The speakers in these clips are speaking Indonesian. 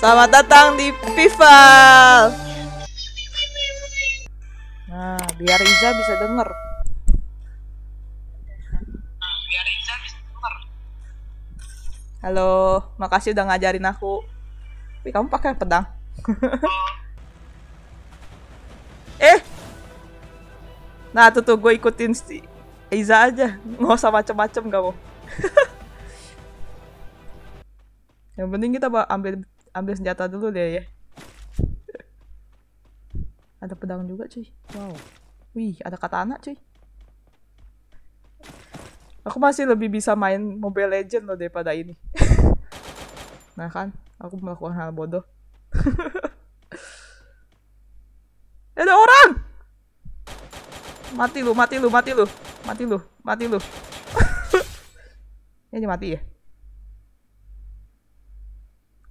Selamat datang di Pival. Nah, biar Iza bisa denger. Halo, makasih udah ngajarin aku. Wih, kamu pakai pedang. eh. Nah, tuh tuh gue ikutin si Iza aja. Nggak usah macem-macem mau. Yang penting kita ambil ambil senjata dulu deh ya. ada pedang juga cuy. Wow. Wih, ada katana cuy. Aku masih lebih bisa main Mobile Legend loh daripada ini. nah kan, aku melakukan hal bodoh. ada orang! Mati lu, mati lu, mati lu. Mati lu, mati lu. Ini mati ya?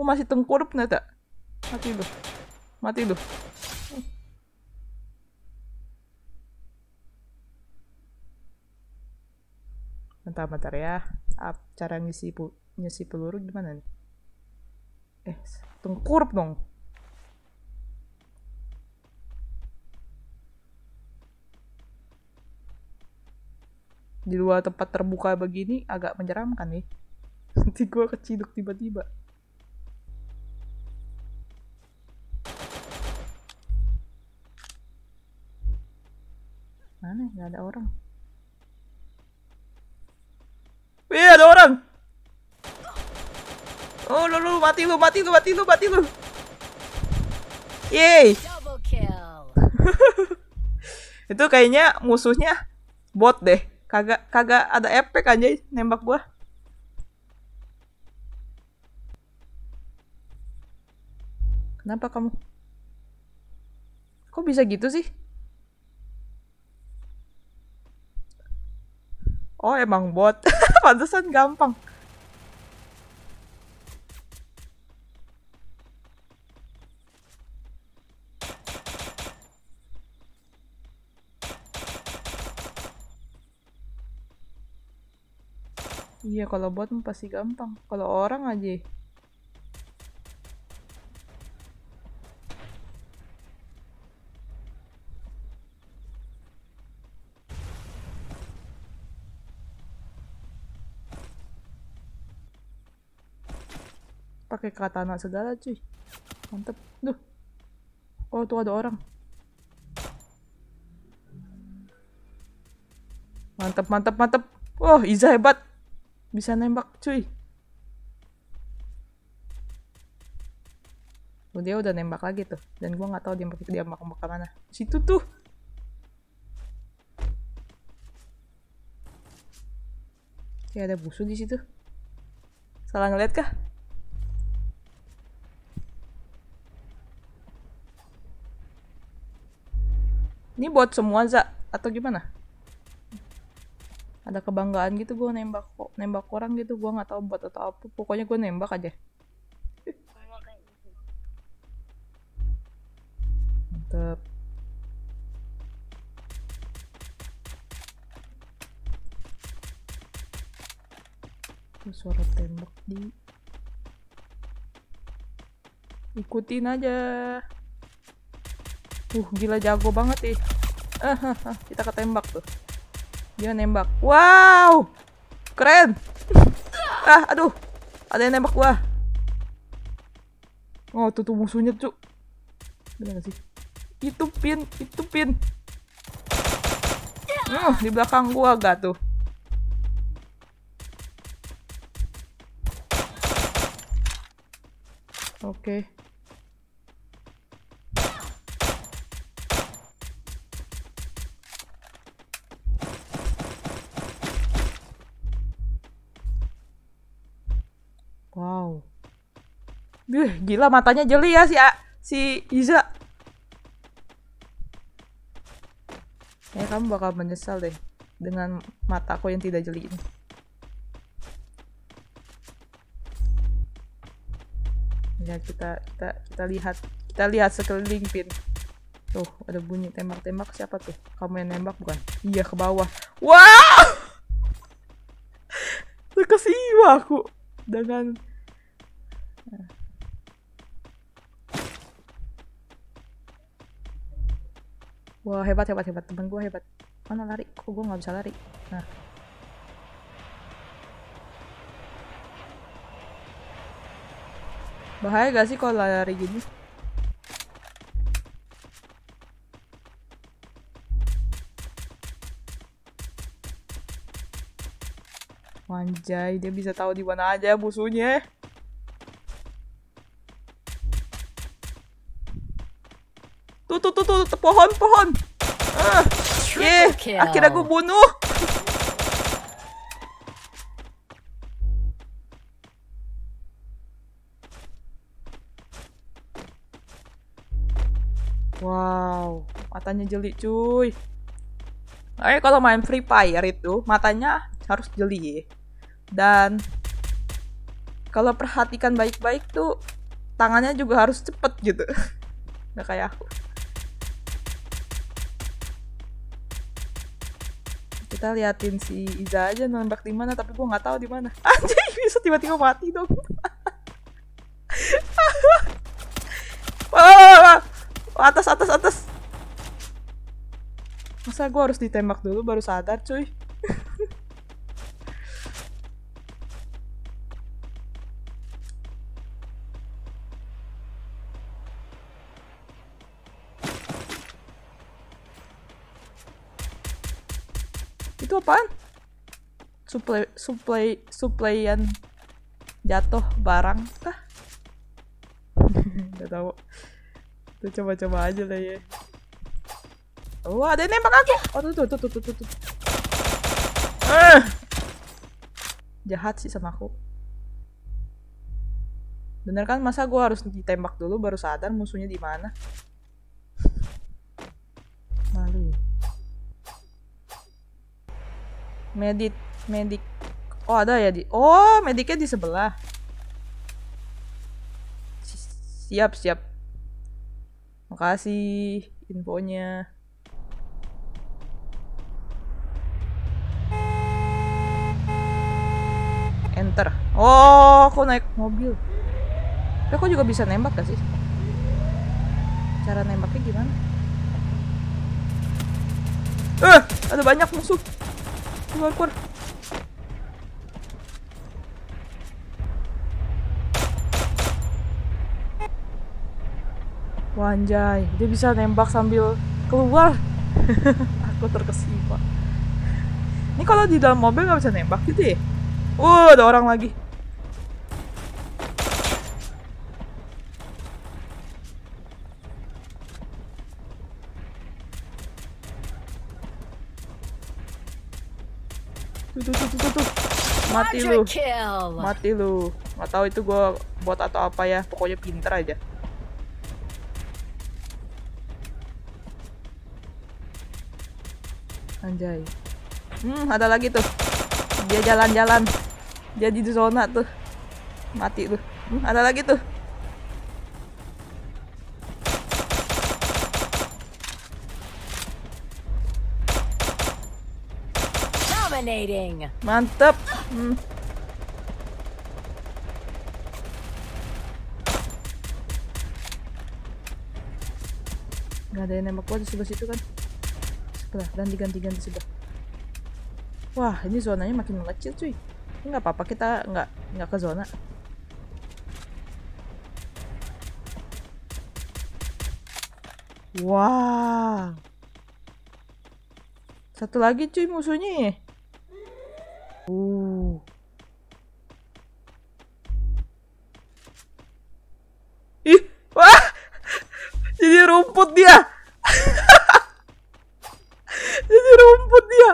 Oh masih tengkurup nih tak? Mati lu. Mati lu. Bentar-bentar ya. Ap, cara ngisi ngisi peluru gimana nih? Eh, tengkurup dong. Di luar tempat terbuka begini agak menyeramkan nih. Nanti gue keciduk tiba-tiba. nggak ada orang Wih ada orang Oh lu, lu mati lu mati lu mati lu mati lu Yeay Itu kayaknya musuhnya bot deh Kagak kagak ada efek aja nembak gua Kenapa kamu? Kok bisa gitu sih? Oh emang bot. Pantesan gampang. Iya kalau bot pasti gampang. Kalau orang aja pakai katana segala cuy mantep duh oh tuh ada orang mantep mantep mantep oh Iza hebat bisa nembak cuy oh, dia udah nembak lagi tuh dan gua nggak tahu dia mau dia nembak ke mana situ tuh Kayak ada musuh di situ. Salah ngeliat kah? Ini buat semua, Za? Atau gimana? Ada kebanggaan gitu gue nembak kok. Nembak orang gitu. Gue nggak tahu buat atau apa. Pokoknya gue nembak aja. Mantep. suara tembak di ikutin aja Uh, gila jago banget ih. Eh. kita ketembak tuh. Dia nembak. Wow! Keren. ah, aduh. Ada yang nembak gua. Oh, tuh tuh musuhnya, Cuk. Benar sih? Itu pin, itu pin. Uh, di belakang gua gak tuh. Oke. Okay. Duh, gila matanya jeli ya si A, si Iza. Ya kamu bakal menyesal deh dengan mataku yang tidak jeli ini. Ya kita kita kita lihat kita lihat sekeliling pin. Tuh, ada bunyi tembak-tembak siapa tuh? Kamu yang nembak bukan? Iya, ke bawah. Wow! Terkesiwa aku dengan wah hebat hebat hebat temen gue hebat mana lari kok gue nggak bisa lari nah bahaya gak sih kalau lari gini Anjay, dia bisa tahu di mana aja musuhnya. pohon pohon ah. Yeah, akhirnya aku bunuh Wow, matanya jeli cuy. Oke, kalau main Free Fire itu matanya harus jeli. Dan kalau perhatikan baik-baik tuh tangannya juga harus cepet gitu. Nggak kayak aku. kita liatin si Iza aja nembak di mana tapi gue nggak tahu di mana anjing bisa tiba-tiba mati dong atas atas atas masa gue harus ditembak dulu baru sadar cuy itu apaan? Supply supply supplyan jatuh barang kah? Gak tahu. Tuh coba-coba aja lah ya. wah oh, ada yang nembak aku. Oh, tuh tuh tuh tuh tuh tuh. Eh. Jahat sih sama aku. Bener kan masa gue harus ditembak dulu baru sadar musuhnya di mana? Medit, medik. Oh ada ya di. Oh mediknya di sebelah. Siap siap. Makasih infonya. Enter. Oh aku naik mobil. Tapi aku juga bisa nembak gak sih? Cara nembaknya gimana? Eh, ada banyak musuh keluar keluar wanjai dia bisa nembak sambil keluar. Aku terkesima. Ini kalau di dalam mobil nggak bisa nembak gitu ya? Uh, ada orang lagi. mati lu mati lu nggak tahu itu gue buat atau apa ya pokoknya pinter aja anjay hmm ada lagi tuh dia jalan-jalan jadi di zona tuh mati tuh hmm, ada lagi tuh Dominating. Mantap. Hmm. Gak ada yang nembak gua di sebelah situ kan? Sebelah, ganti-ganti-ganti sebelah. Wah, ini zonanya makin mengecil cuy. Enggak nggak apa-apa, kita nggak nggak ke zona. Wah. Wow. Satu lagi cuy musuhnya. Ya? Uh. Ih, wah. Jadi rumput dia. Jadi rumput dia.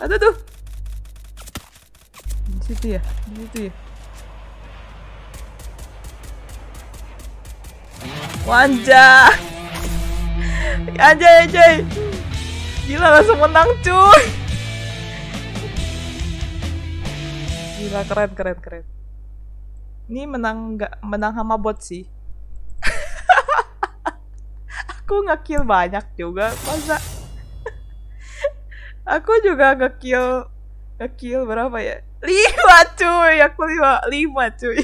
Ada tuh. Di situ ya, di situ ya. Wanja. Anjay, anjay. Gila langsung menang cuy. Gila keren keren keren. Ini menang nggak menang sama bot sih. Aku ngekill banyak juga masa. Aku juga ngekill ngekill berapa ya? Lima cuy, aku lima lima cuy.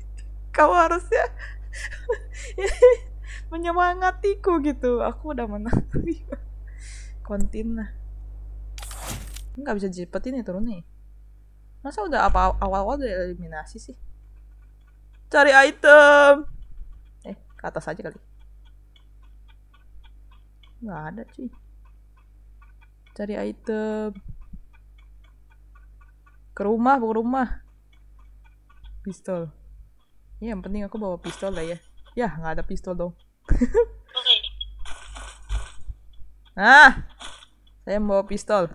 Kau harusnya menyemangatiku gitu. Aku udah menang lima kontin lah nggak bisa jepet ya turun nih ya? masa udah apa awal-awal udah eliminasi sih cari item eh ke atas aja kali nggak ada cuy cari item ke rumah ke rumah pistol ya yang penting aku bawa pistol lah ya ya nggak ada pistol dong ah saya membawa pistol.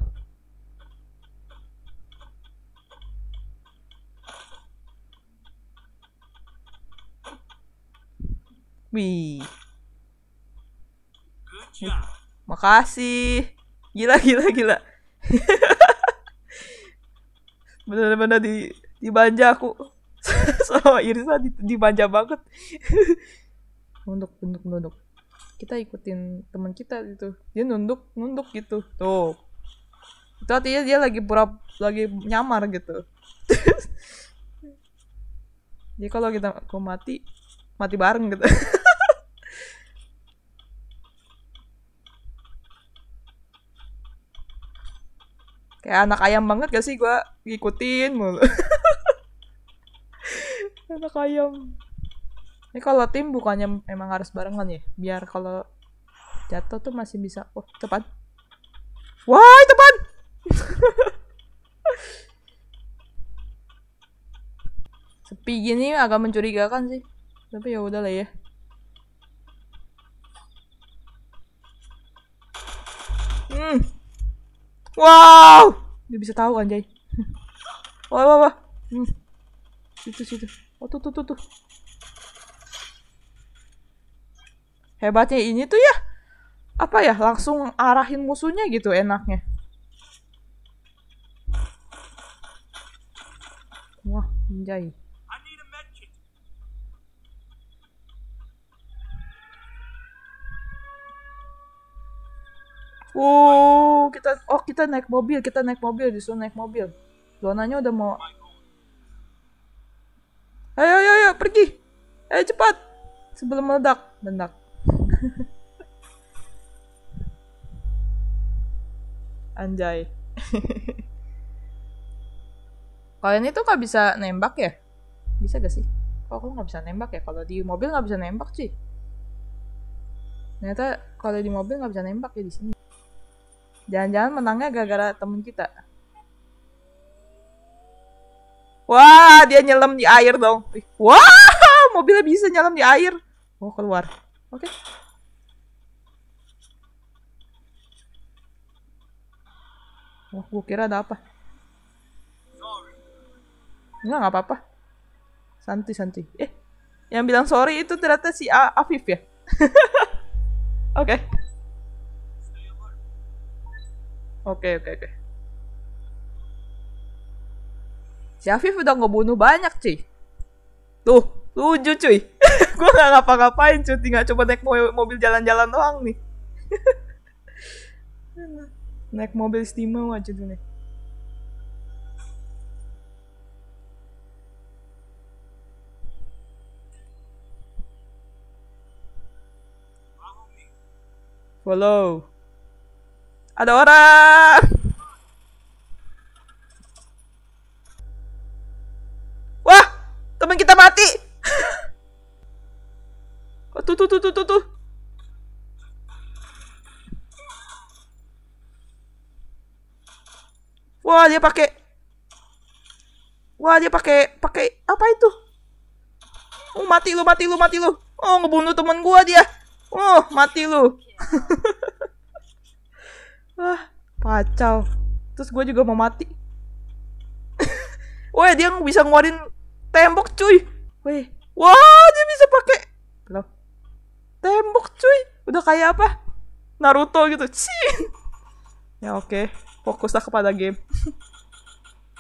Wih. Makasih. Gila, gila, gila. Bener-bener di dibanja aku. Sama Irsa dibanja banget. Untuk untuk untuk kita ikutin teman kita gitu dia nunduk nunduk gitu tuh itu artinya dia lagi pura lagi nyamar gitu jadi kalau kita kau mati mati bareng gitu kayak anak ayam banget gak sih gue ngikutin mulu anak ayam ini kalau tim bukannya emang harus barengan ya? Biar kalau jatuh tuh masih bisa. Oh, tepat. Wah, tepat. Sepi gini agak mencurigakan sih. Tapi ya udahlah ya. Hmm. Wow. Dia bisa tahu anjay. wah, wah, wah. Hmm. Situ, situ. Oh, tuh, tuh, tuh, tuh. hebatnya ini tuh ya apa ya langsung arahin musuhnya gitu enaknya wah menjai Wow, oh, kita oh kita naik mobil, kita naik mobil, disuruh naik mobil. Zonanya udah mau. Ayo, ayo, ayo, pergi. eh cepat sebelum meledak, meledak. Anjay. Kalian itu nggak bisa nembak ya? Bisa gak sih? Kok aku nggak bisa nembak ya? Kalau di mobil nggak bisa nembak sih. Ternyata kalau di mobil nggak bisa nembak ya di sini. Jangan-jangan menangnya gara-gara temen kita. Wah, dia nyelam di air dong. Wah, mobilnya bisa nyelam di air. Oh, keluar. Oke. Okay. Wah, gue kira ada apa. Enggak, nggak apa-apa. Santi, Santi. Eh, yang bilang sorry itu ternyata si A Afif ya? Oke. Oke, oke, oke. Si Afif udah ngebunuh banyak, cuy. Tuh, tujuh cuy. gue gak ngapa-ngapain cuy, tinggal coba naik mobil jalan-jalan doang nih. Naik mobil aja tuh nih. Follow. Ada orang. Wah, teman kita mati. oh, tuh tuh tuh tuh tuh. tuh. Wah, dia pakai Wah, dia pakai pakai apa itu? Oh, mati lu, mati lu, mati lu. Oh, ngebunuh temen gua dia. Oh, mati lu. Wah, pacau. Terus gue juga mau mati. Wah dia bisa nguarin tembok, cuy. Woi. Wah, dia bisa pakai loh. Tembok, cuy. Udah kayak apa? Naruto gitu. Cih. Ya oke. Okay fokuslah kepada game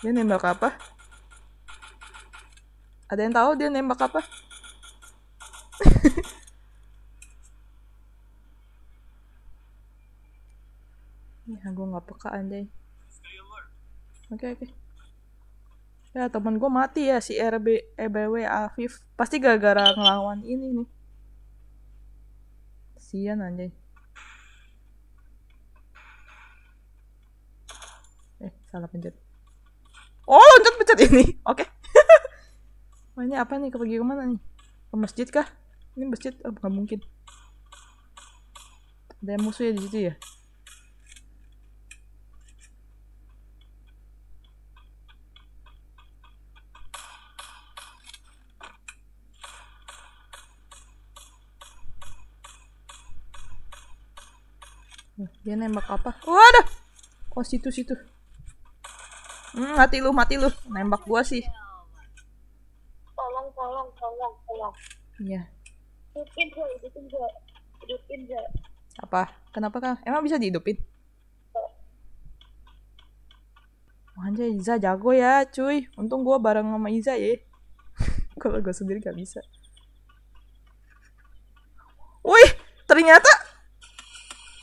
dia nembak apa ada yang tahu dia nembak apa ya gue nggak peka anjay oke okay, oke okay. ya teman gue mati ya si RB EBW Afif pasti gara-gara ngelawan ini nih sian anjay salah pencet oh loncat pencet ini oke okay. Wah, ini apa nih pergi kemana nih ke masjid kah ini masjid oh, nggak mungkin ada musuh ya di situ ya dia nembak apa waduh oh situ situ Hmm, mati lu, mati lu. Nembak gua sih. Tolong, tolong, tolong, tolong. Iya. Hidupin hidupin Hidupin Apa? Kenapa kang Emang bisa dihidupin? Anjay, Iza jago ya, cuy. Untung gua bareng sama Iza ya. Kalau gua sendiri gak bisa. Wih, ternyata...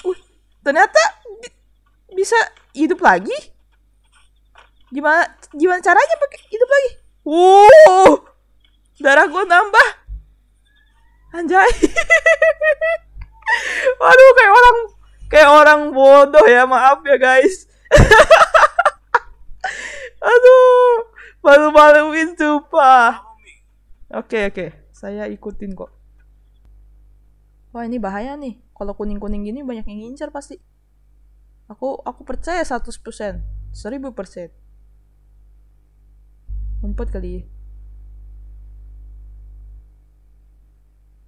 Wih, ternyata bisa hidup lagi? Gimana gimana caranya pakai itu lagi? Wow. Darah gua nambah. Anjay. Waduh kayak orang kayak orang bodoh ya, maaf ya guys. Aduh, malu-maluin sumpah. Oke, okay, oke. Okay. Saya ikutin kok. Wah, ini bahaya nih. Kalau kuning-kuning gini banyak yang ngincer pasti. Aku aku percaya 100%, persen empat kali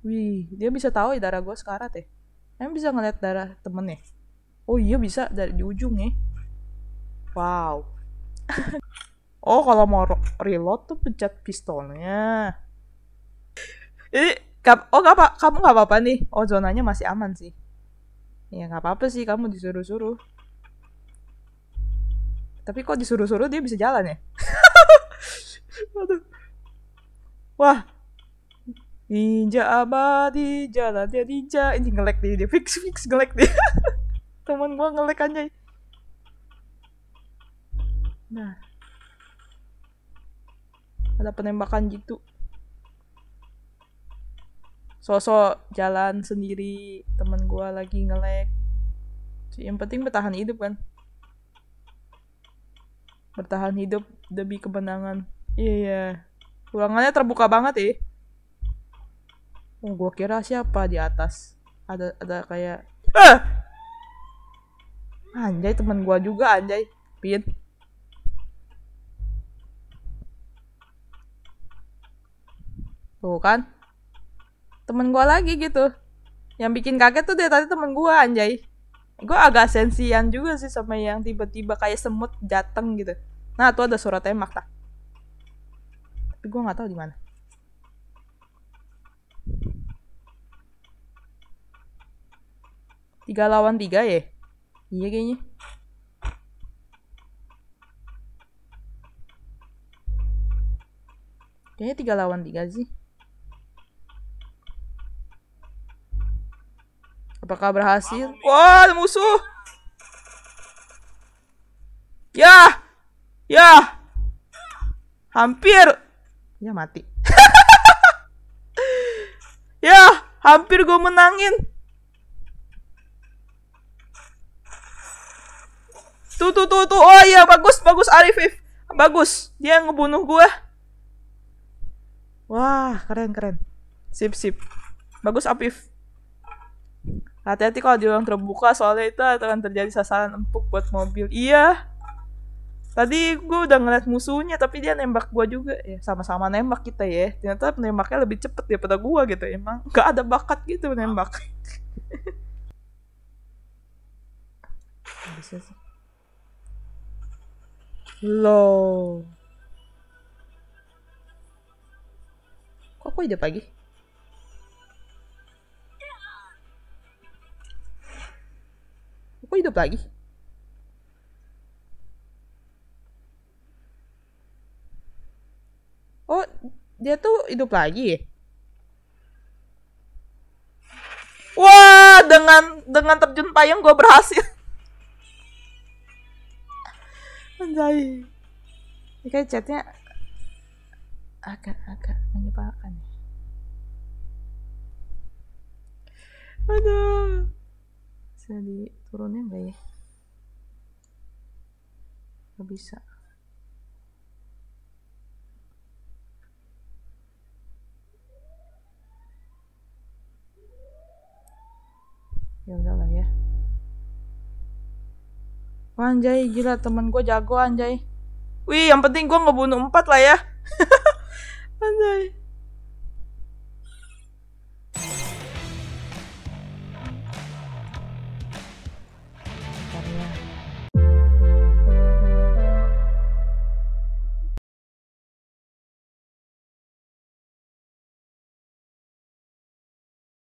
Wih, dia bisa tahu ya darah gue sekarang teh. Ya? Emang bisa ngeliat darah temen temennya? Oh iya bisa, dari di ujung ya. Wow. oh, kalau mau reload tuh pencet pistolnya. Ini, oh apa, kamu nggak apa-apa nih. Oh, zonanya masih aman sih. Ya nggak apa-apa sih, kamu disuruh-suruh. Tapi kok disuruh-suruh dia bisa jalan ya? Aduh. Wah. Ninja abadi jalan dia ninja. Ini ngelek nih dia. Fix fix ngelek dia. Teman gua ngelek anjay. Nah. Ada penembakan gitu. Sosok jalan sendiri, teman gua lagi ngelek. Yang penting bertahan hidup kan. Bertahan hidup demi kemenangan. Iya. iya. Ruangannya terbuka banget ya. Eh. Oh, gua kira siapa di atas. Ada ada kayak eh! Anjay, temen gua juga anjay. Pin. Tuh kan. Temen gua lagi gitu. Yang bikin kaget tuh dia tadi temen gua anjay. Gua agak sensian juga sih sama yang tiba-tiba kayak semut dateng gitu. Nah, tuh ada suratnya tembak tak tapi gue nggak tahu di mana tiga lawan tiga ya iya kayaknya kayaknya tiga lawan tiga sih apakah berhasil wah musuh ya ya hampir ya mati ya hampir gue menangin tuh tuh tuh tuh oh iya bagus bagus Arifif bagus dia ngebunuh gue wah keren keren sip sip bagus Apif hati-hati kalau di ruang terbuka soalnya itu akan terjadi sasaran empuk buat mobil iya Tadi gue udah ngeliat musuhnya tapi dia nembak gue juga ya sama-sama nembak kita ya. Ternyata nembaknya lebih cepet ya pada gue gitu emang gak ada bakat gitu nembak. lo Kok hidup udah pagi? kok hidup lagi? dia tuh hidup lagi. Wah, dengan dengan terjun payung gue berhasil. Anjay. Ini kayak chatnya agak-agak menyebalkan. Aduh. Bisa diturunin gak ya? Gak bisa. anjay gila temen gue jago anjay wih yang penting gue ngebunuh empat lah ya anjay